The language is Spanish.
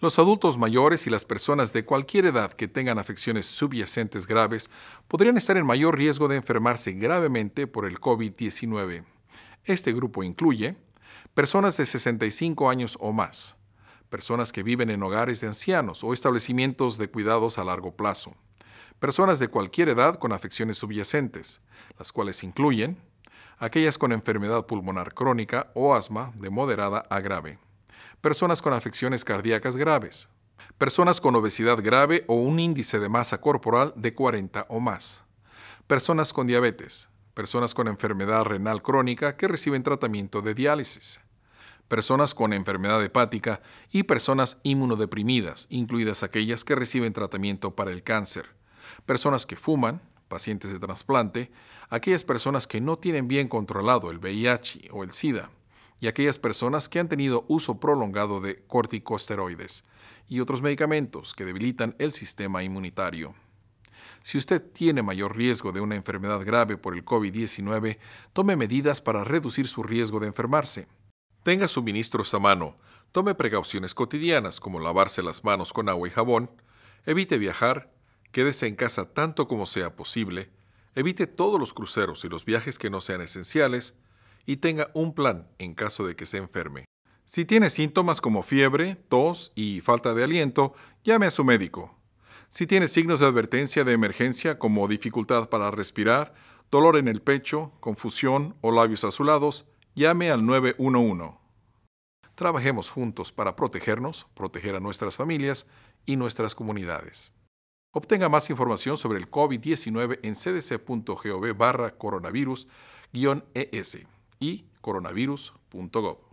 Los adultos mayores y las personas de cualquier edad que tengan afecciones subyacentes graves podrían estar en mayor riesgo de enfermarse gravemente por el COVID-19. Este grupo incluye personas de 65 años o más, personas que viven en hogares de ancianos o establecimientos de cuidados a largo plazo, personas de cualquier edad con afecciones subyacentes, las cuales incluyen aquellas con enfermedad pulmonar crónica o asma de moderada a grave personas con afecciones cardíacas graves, personas con obesidad grave o un índice de masa corporal de 40 o más, personas con diabetes, personas con enfermedad renal crónica que reciben tratamiento de diálisis, personas con enfermedad hepática y personas inmunodeprimidas, incluidas aquellas que reciben tratamiento para el cáncer, personas que fuman, pacientes de trasplante, aquellas personas que no tienen bien controlado el VIH o el SIDA, y aquellas personas que han tenido uso prolongado de corticosteroides y otros medicamentos que debilitan el sistema inmunitario. Si usted tiene mayor riesgo de una enfermedad grave por el COVID-19, tome medidas para reducir su riesgo de enfermarse. Tenga suministros a mano, tome precauciones cotidianas como lavarse las manos con agua y jabón, evite viajar, quédese en casa tanto como sea posible, evite todos los cruceros y los viajes que no sean esenciales, y tenga un plan en caso de que se enferme. Si tiene síntomas como fiebre, tos y falta de aliento, llame a su médico. Si tiene signos de advertencia de emergencia como dificultad para respirar, dolor en el pecho, confusión o labios azulados, llame al 911. Trabajemos juntos para protegernos, proteger a nuestras familias y nuestras comunidades. Obtenga más información sobre el COVID-19 en cdc.gov barra coronavirus-es y coronavirus.gov.